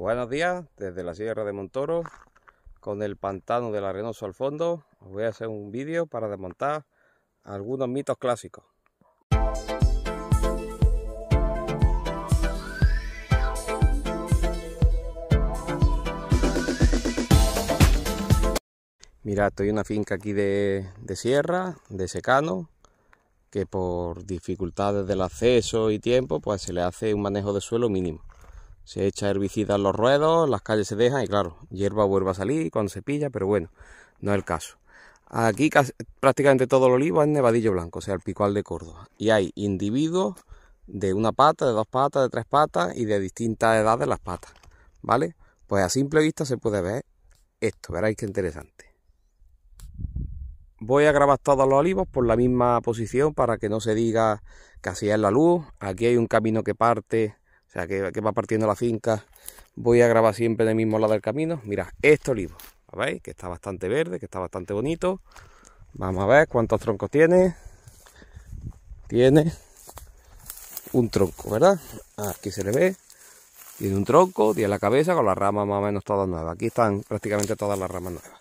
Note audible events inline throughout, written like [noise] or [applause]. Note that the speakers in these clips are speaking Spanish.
Buenos días desde la Sierra de Montoro con el pantano del Arenoso al fondo. Os voy a hacer un vídeo para desmontar algunos mitos clásicos. Mira, estoy en una finca aquí de, de sierra, de secano, que por dificultades del acceso y tiempo, pues se le hace un manejo de suelo mínimo se echa herbicida en los ruedos, las calles se dejan y claro, hierba vuelve a salir cuando se pilla, pero bueno, no es el caso. Aquí prácticamente todo el olivo es nevadillo blanco, o sea, el picual de Córdoba. Y hay individuos de una pata, de dos patas, de tres patas y de distintas edades las patas, ¿vale? Pues a simple vista se puede ver esto, veréis qué interesante. Voy a grabar todos los olivos por la misma posición para que no se diga que así es la luz. Aquí hay un camino que parte o sea, que, va partiendo la finca. Voy a grabar siempre del mismo lado del camino. Mira, este olivo. ¿Veis? Que está bastante verde, que está bastante bonito. Vamos a ver cuántos troncos tiene. Tiene un tronco, ¿verdad? Aquí se le ve. Tiene un tronco, tiene la cabeza con las ramas más o menos todas nuevas. Aquí están prácticamente todas las ramas nuevas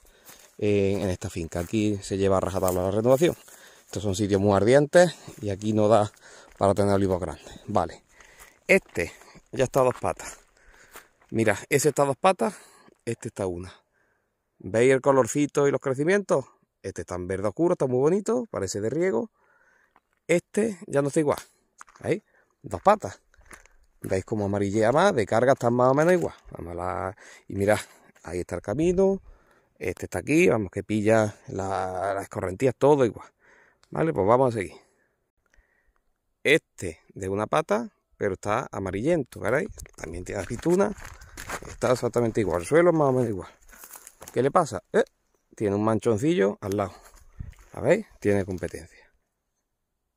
eh, en, esta finca. Aquí se lleva a la renovación. Estos son sitios muy ardientes y aquí no da para tener olivos grandes. Vale. Este ya está a dos patas. Mira, ese está a dos patas, este está a una. ¿Veis el colorcito y los crecimientos? Este está en verde oscuro, está muy bonito, parece de riego. Este ya no está igual. ¿Veis? Dos patas. ¿Veis cómo amarillea más? De carga están más o menos igual. la... Y mirad, ahí está el camino. Este está aquí, vamos que pilla las correntías, todo igual. Vale, pues vamos a seguir. Este de una pata, pero está amarillento, ¿verdad? También tiene aceituna, está exactamente igual, el suelo más o menos igual. ¿Qué le pasa? Eh, tiene un manchoncillo al lado, ¿la veis? Tiene competencia.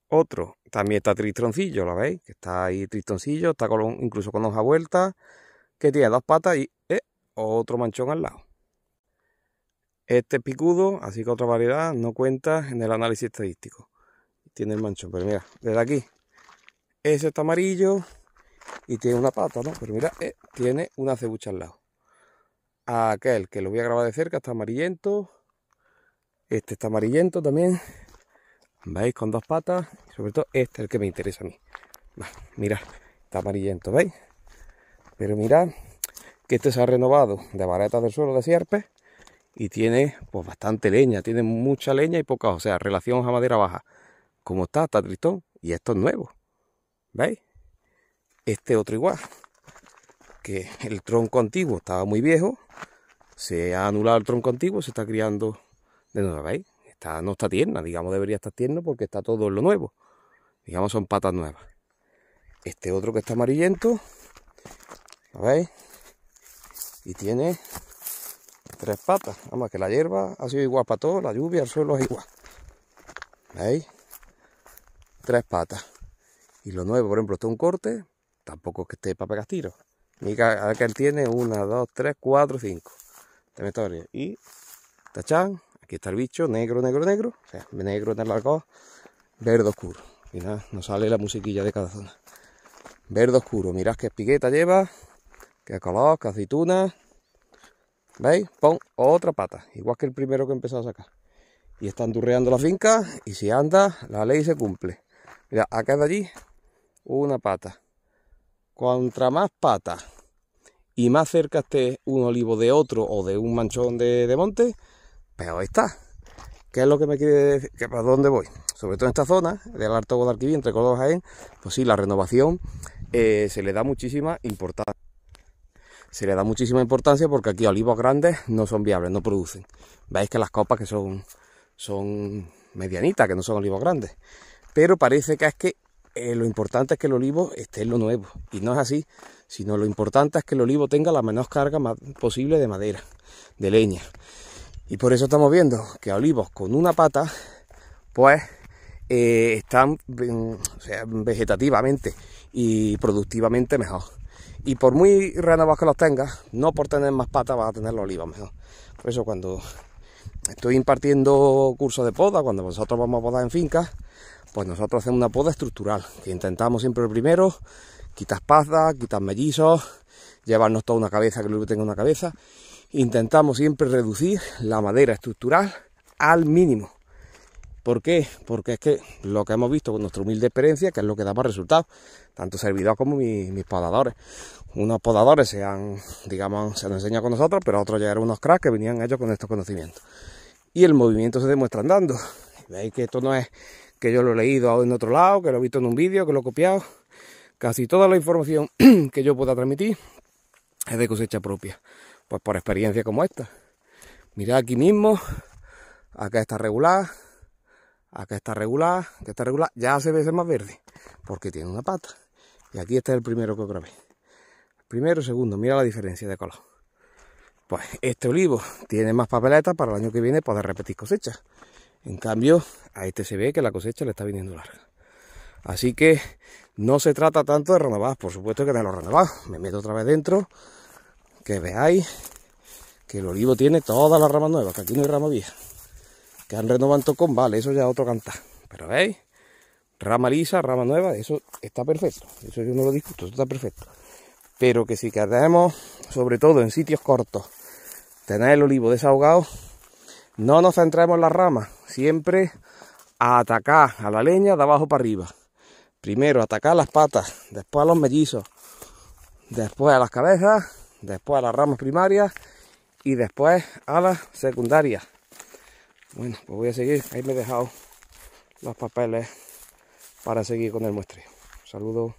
Otro, también está tristoncillo, ¿la veis? Que está ahí tristoncillo, está incluso con hoja vuelta, que tiene dos patas y eh, otro manchón al lado. Este picudo, así que otra variedad, no cuenta en el análisis estadístico. Tiene el manchón, pero mira, desde aquí ese está amarillo y tiene una pata, ¿no? Pero mira, eh, tiene una cebucha al lado. Aquel que lo voy a grabar de cerca está amarillento. Este está amarillento también. ¿Veis? Con dos patas. sobre todo este es el que me interesa a mí. Mira, mirad, está amarillento, ¿veis? Pero mirad que este se ha renovado de varetas del suelo de sierpe y tiene pues bastante leña, tiene mucha leña y poca, o sea, relación a madera baja. Como está, está tristón y esto es nuevo. ¿Veis? Este otro igual. Que el tronco antiguo estaba muy viejo. Se ha anulado el tronco antiguo, se está criando de nuevo, ¿veis? Está, no está tierna, digamos, debería estar tierna porque está todo en lo nuevo. Digamos, son patas nuevas. Este otro que está amarillento, ¿veis? Y tiene tres patas. Vamos, que la hierba ha sido igual para todo, la lluvia, el suelo es igual. ¿Veis? Tres patas. Y lo nuevo, por ejemplo, está un corte, tampoco es que esté para pegar tiros. Mira, acá él tiene 1, 2, 3, 4, 5. Y tachán, aquí está el bicho, negro, negro, negro. O sea, negro en el largo verde oscuro. Y nos sale la musiquilla de cada zona. Verde oscuro, mirad qué espigueta lleva, qué color, qué aceituna. ¿Veis? Pon otra pata, igual que el primero que empezamos a sacar. Y está durreando la finca y si anda, la ley se cumple. Mira, acá de allí una pata. Contra más patas y más cerca esté un olivo de otro o de un manchón de, monte, peor está. ¿Qué es lo que me quiere decir? ¿Que ¿Para dónde voy? Sobre todo en esta zona del Alto Guadalquivir, entre Córdoba y pues sí, la renovación eh, se le da muchísima importancia. Se le da muchísima importancia porque aquí olivos grandes no son viables, no producen. Veis que las copas que son, son medianitas, que no son olivos grandes. Pero parece que es que eh, lo importante es que el olivo esté en lo nuevo. Y no es así, sino lo importante es que el olivo tenga la menor carga posible de madera, de leña. Y por eso estamos viendo que olivos con una pata, pues eh, están mm, vegetativamente y productivamente mejor. Y por muy renovados que los tengas, no por tener más pata vas a tener la oliva mejor. Por eso cuando estoy impartiendo cursos de poda, cuando nosotros vamos a podar en fincas, pues nosotros hacemos una poda estructural, que intentamos siempre primero, quitar pazas, quitar mellizos, llevarnos toda una cabeza, que luego tenga una cabeza. Intentamos siempre reducir la madera estructural al mínimo. ¿Por qué? Porque es que lo que hemos visto con nuestra humilde experiencia, que es lo que da más resultados, tanto servidor como mis podadores. Unos podadores se han, digamos, se han enseñado con nosotros, pero otros ya eran unos cracks que venían ellos con estos conocimientos. Y el movimiento se demuestra andando. Veis que esto no es que yo lo he leído en otro lado, que lo he visto en un vídeo, que lo he copiado. Casi toda la información [clears throat] que yo pueda transmitir es de cosecha propia, pues por experiencia como esta. Mirad aquí mismo, acá está regular, acá está regular, acá está regular, ya ve veces más verde, porque tiene una pata. Y aquí está el primero que grabé. Primero, segundo, mira la diferencia de color. Pues este olivo tiene más papeletas para el año que viene poder repetir cosecha. En cambio, a este se ve que la cosecha le está viniendo larga. Así que no se trata tanto de renovar, por supuesto que no lo renovar. Me meto otra vez dentro, que veáis que el olivo tiene todas las ramas nuevas, que aquí no hay rama vieja. Que han renovado con vale, eso ya otro cantar. Pero veis, rama lisa, rama nueva, eso está perfecto. Eso yo no lo discuto, eso está perfecto. Pero que si queremos, sobre todo en sitios cortos, tener el olivo desahogado, no nos centremos en las ramas, Siempre a atacar a la leña de abajo para arriba. Primero atacar las patas, después a los mellizos, después a las cabezas, después a las ramas primarias y después a las secundarias. Bueno, pues voy a seguir. Ahí me he dejado los papeles para seguir con el muestreo. Saludos.